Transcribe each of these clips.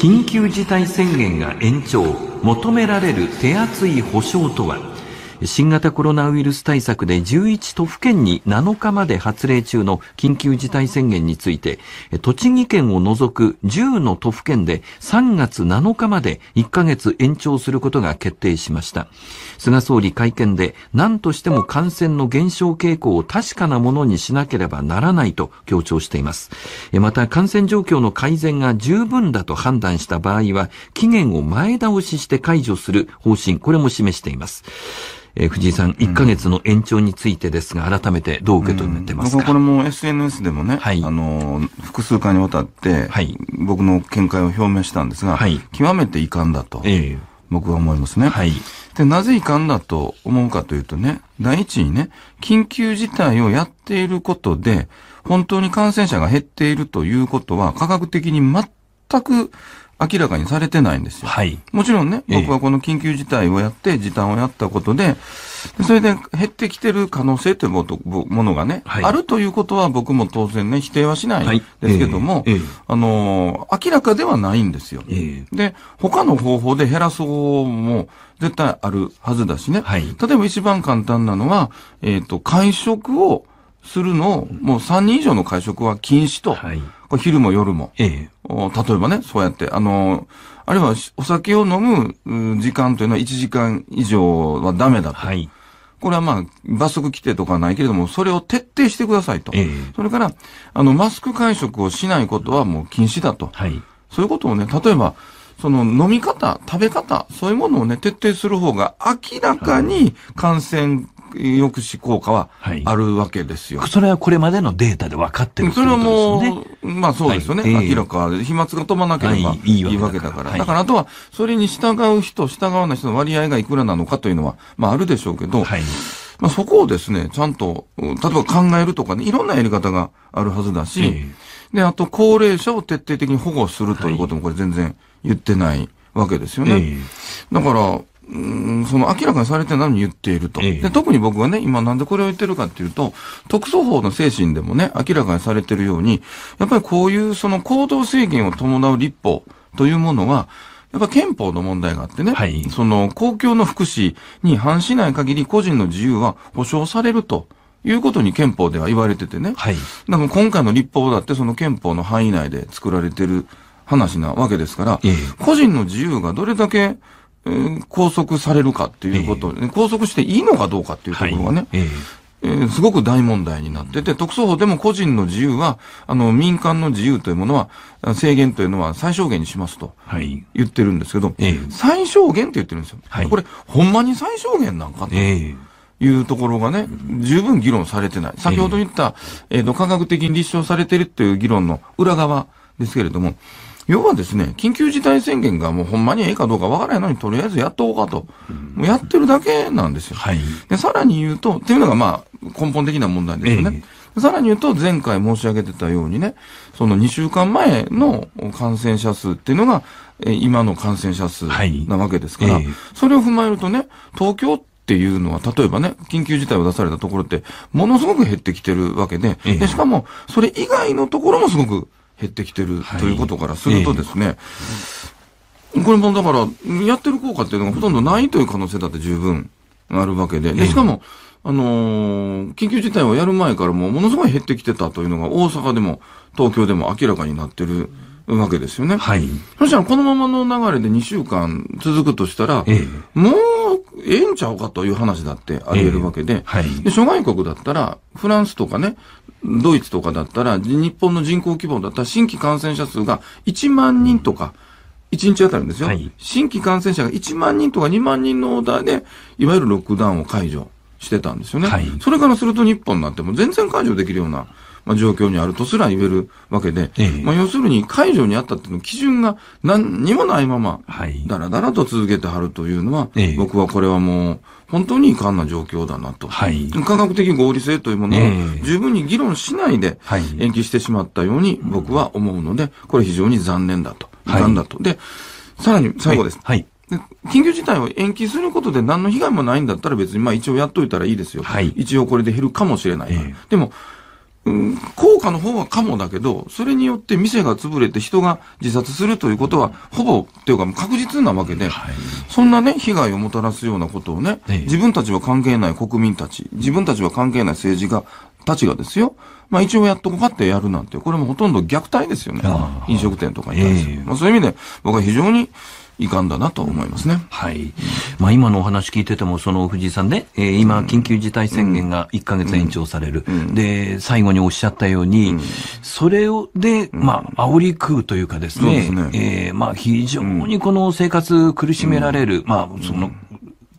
緊急事態宣言が延長求められる手厚い保障とは新型コロナウイルス対策で11都府県に7日まで発令中の緊急事態宣言について、栃木県を除く10の都府県で3月7日まで1ヶ月延長することが決定しました。菅総理会見で何としても感染の減少傾向を確かなものにしなければならないと強調しています。また感染状況の改善が十分だと判断した場合は期限を前倒しして解除する方針、これも示しています。えー、藤井さん、1ヶ月の延長についてですが、改めてどう受け止めてますか、うん、これも SNS でもね、はい、あの、複数回にわたって、はい、僕の見解を表明したんですが、はい、極めて遺憾だと、えー、僕は思いますね。はい、で、なぜ遺憾だと思うかというとね、第一にね、緊急事態をやっていることで、本当に感染者が減っているということは、科学的に全く明らかにされてないんですよ。はい、もちろんね、僕はこの緊急事態をやって、時短をやったことで、それで減ってきてる可能性というものがね、はい、あるということは僕も当然ね、否定はしないですけども、はいえーえー、あの明らかではないんですよ、えー。で、他の方法で減らす方法も絶対あるはずだしね、はい、例えば一番簡単なのは、えっ、ー、と、会食をするのを、もう3人以上の会食は禁止と。はいこれ昼も夜も。ええ。例えばね、そうやって、あの、あるいはお酒を飲む時間というのは1時間以上はダメだと。はい。これはまあ、罰則規定とかないけれども、それを徹底してくださいと。ええ。それから、あの、マスク会食をしないことはもう禁止だと。はい。そういうことをね、例えば、その飲み方、食べ方、そういうものをね、徹底する方が明らかに感染抑止効果はあるわけですよ。はい、それはこれまでのデータで分かってるそれはもう、まあそうですよね。はい、明らかで、飛沫が飛ばなければいいわけだから。だからあとは、それに従う人、従わない人の割合がいくらなのかというのは、まああるでしょうけど、はいまあ、そこをですね、ちゃんと、例えば考えるとかね、いろんなやり方があるはずだし、えー、で、あと高齢者を徹底的に保護するということもこれ全然言ってないわけですよね。えー、だから、その明らかにされてないのに言っていると、ええ、で。特に僕はね、今なんでこれを言ってるかっていうと、特措法の精神でもね、明らかにされてるように、やっぱりこういうその行動制限を伴う立法というものは、やっぱ憲法の問題があってね、はい、その公共の福祉に反しない限り個人の自由は保障されると。いうことに憲法では言われててね。はい。だから今回の立法だってその憲法の範囲内で作られてる話なわけですから、え、個人の自由がどれだけ拘束されるかっていうこと、えー、拘束していいのかどうかっていうところがね、はい、えーえー、すごく大問題になってて、特措法でも個人の自由は、あの、民間の自由というものは、制限というのは最小限にしますと、言ってるんですけど、はいえー、最小限って言ってるんですよ。はい、これ、ほんまに最小限なんかと。えーいうところがね、十分議論されてない。先ほど言った、えっ、ー、と、科学的に立証されてるっていう議論の裏側ですけれども、要はですね、緊急事態宣言がもうほんまにええかどうかわからないのに、とりあえずやっとおうかと、うん、もうやってるだけなんですよ。はい、で、さらに言うと、っていうのがまあ、根本的な問題ですよね。えー、さらに言うと、前回申し上げてたようにね、その2週間前の感染者数っていうのが、え今の感染者数なわけですから、はいえー、それを踏まえるとね、東京ってっていうのは、例えばね、緊急事態を出されたところって、ものすごく減ってきてるわけで、でしかも、それ以外のところもすごく減ってきてるということからするとですね、これもだから、やってる効果っていうのがほとんどないという可能性だって十分あるわけで、でしかも、あのー、緊急事態をやる前からもものすごい減ってきてたというのが大阪でも東京でも明らかになってるわけですよね。はい。そしたらこのままの流れで2週間続くとしたら、ええ、もうええんちゃうかという話だってあり得るわけでえはい、で、諸外国だったら、フランスとかね、ドイツとかだったら、日本の人口規模だったら新規感染者数が1万人とか、うん、1日あたりですよ、はい、新規感染者が1万人とか2万人のオーダーで、いわゆるロックダウンを解除してたんですよね。はい、それからすると日本なっても全然解除できるようなまあ、状況にあるとすら言えるわけで、ええ、まあ、要するに解除にあったっていうの基準が何にもないまま、だらだらと続けてはるというのは、え、僕はこれはもう、本当に遺憾な状況だなと、はい、科学的合理性というものを十分に議論しないで延期してしまったように僕は思うので、これ非常に残念だと、遺憾だと。はい、で、さらに最後です。はい、はい緊急事態を延期することで何の被害もないんだったら別に、まあ一応やっといたらいいですよ。はい、一応これで減るかもしれないえー、でも、うん、効果の方はかもだけど、それによって店が潰れて人が自殺するということは、ほぼ、というか確実なわけで、そんなね、被害をもたらすようなことをね、自分たちは関係ない国民たち、自分たちは関係ない政治家たちがですよ、まあ一応やっとこかってやるなんて、これもほとんど虐待ですよね。飲食店とかに対して。まあそういう意味で、僕は非常に、いかんだなと思いますね。はい。まあ今のお話聞いてても、その藤井さんね、えー、今、緊急事態宣言が1ヶ月延長される。で、最後におっしゃったように、それを、で、まあ、煽り食うというかですね、すねえー、まあ非常にこの生活苦しめられる、まあその、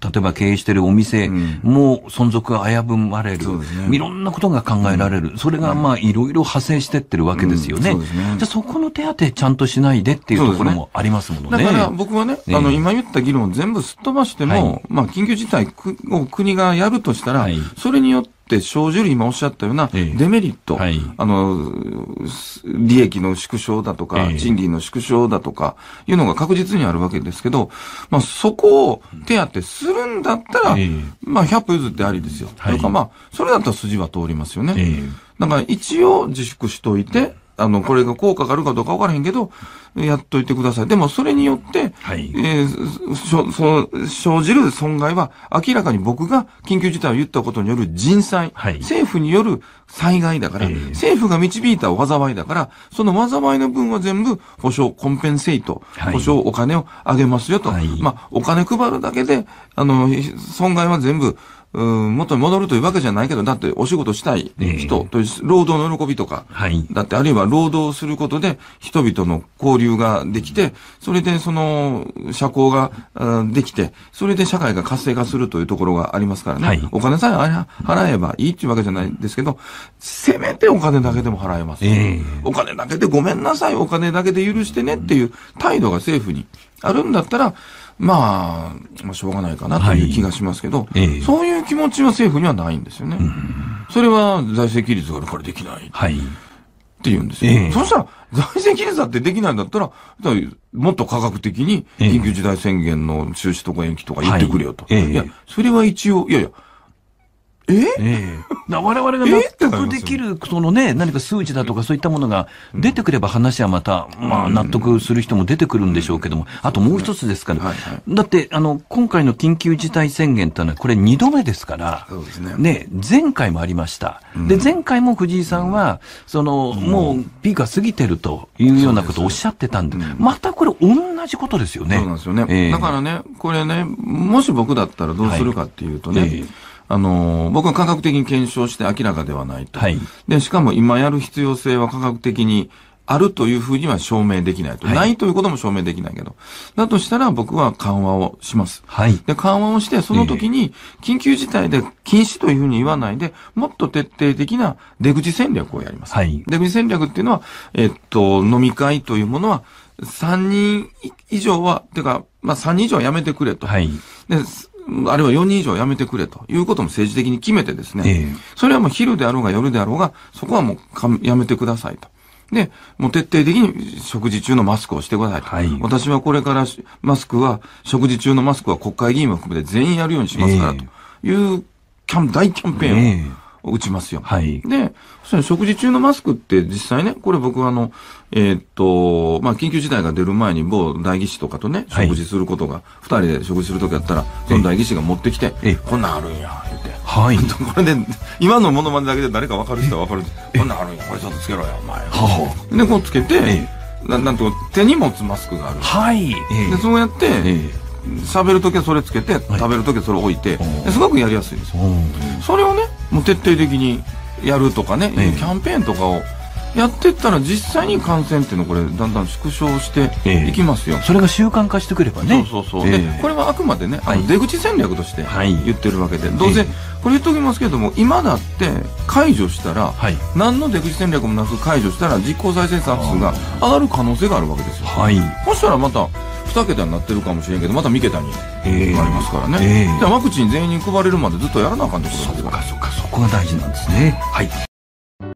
例えば経営してるお店も存続が危ぶまれる。うん、いろんなことが考えられる。うん、それがまあいろいろ派生してってるわけですよね。うん、ねじゃあそこの手当ちゃんとしないでっていうところもありますもんね。ねだから僕はね、あの今言った議論を全部すっ飛ばしても、はい、まあ緊急事態を国がやるとしたら、はい、それによってって生じる今おっしゃったようなデメリット、えーはい、あの、利益の縮小だとか、えー、賃金の縮小だとか、いうのが確実にあるわけですけど、まあ、そこを手当てするんだったら、えー、まあ、100歩譲ってありですよ。はい、というか、まあ、それだったら筋は通りますよね。だから一応自粛しといて、あの、これが効果があるかどうかわからへんけど、やっといてください。でも、それによって、はい、えー、その、生じる損害は、明らかに僕が緊急事態を言ったことによる人災、はい、政府による災害だから、えー、政府が導いた災いだから、その災いの分は全部、保証、コンペンセイト、はい、保証、お金をあげますよと。まあ、お金配るだけで、あの、損害は全部、うん、元に戻るというわけじゃないけど、だってお仕事したい人、という、労働の喜びとか、はい、だってあるいは労働することで人々の交流ができて、それでその社交ができて、それで社会が活性化するというところがありますからね。はい、お金さえ払えばいいっていうわけじゃないんですけど、せめてお金だけでも払えます。えー、お金だけでごめんなさい、お金だけで許してねっていう態度が政府にあるんだったら、まあ、まあ、しょうがないかなという気がしますけど、はいえそういう気持ちは政府にはないんですよね。うん、それは財政規律があるからできない。はい。って言うんですよ。えー、そしたら、財政規律だってできないんだったら、もっと科学的に緊急事態宣言の中止とか延期とか言ってくれよと。えいや、それは一応、いやいや、えわれが納得できる、そのね、何か数値だとかそういったものが出てくれば話はまた、まあ納得する人も出てくるんでしょうけども、あともう一つですから、だって、あの、今回の緊急事態宣言というのはこれ2度目ですから、ね、前回もありました。で、前回も藤井さんは、その、もうピークは過ぎてるというようなことをおっしゃってたんで、またこれ同じことですよね。そうなんですよね。だからね、これね、もし僕だったらどうするかっていうとね、あの、僕は科学的に検証して明らかではないと。はい、で、しかも今やる必要性は科学的にあるというふうには証明できないと。はい、ないということも証明できないけど。だとしたら僕は緩和をします。はい。で、緩和をして、その時に緊急事態で禁止というふうに言わないで、もっと徹底的な出口戦略をやります。はい。出口戦略っていうのは、えっと、飲み会というものは、3人以上は、てか、まあ、3人以上はやめてくれと。はい。で、あるいは4人以上辞めてくれということも政治的に決めてですね、えそれはもう昼であろうが夜であろうが、そこはもうやめてくださいと。で、もう徹底的に食事中のマスクをしてくださいと。はい、私はこれからマスクは、食事中のマスクは国会議員も含めて全員やるようにしますからというキャン、大キャンペーンを。え打ちますよ。はい。で、食事中のマスクって実際ね、これ僕はあの、えー、っと、まあ、緊急事態が出る前に某代議士とかとね、食事することが、二、はい、人で食事するときったら、その代議士が持ってきて、こんなんあるんや、言って。はい。これで、今のものまねだけで誰かわかる人はわかる。こんなんあるんや、これちょっとつけろよ、お前。ははで、こうつけて、ななんと手に持つマスクがある。はい。で、そうやって、喋るときはそれつけて、食べるときはそれ置いて、すごくやりやすいんですよ。それをね、もう徹底的にやるとかね、えキャンペーンとかをやってったら実際に感染っていうのこれだんだん縮小していきますよ、えそれが習慣化してくればねそうそうそう、え、でこれはあくまでね、あの出口戦略として言ってるわけで、はい、どうせこれ言っておきますけども今だって解除したら、はい、何の出口戦略もなく解除したら実効再生産数が上がる可能性があるわけですよ、はい、そしたらまた二桁になってるかもしれんけどまた三桁になりますからね、えーえー、ワクチン全員に配れるまでずっとやらなあかんとこですかそうかそっかそこが大事なんですねはい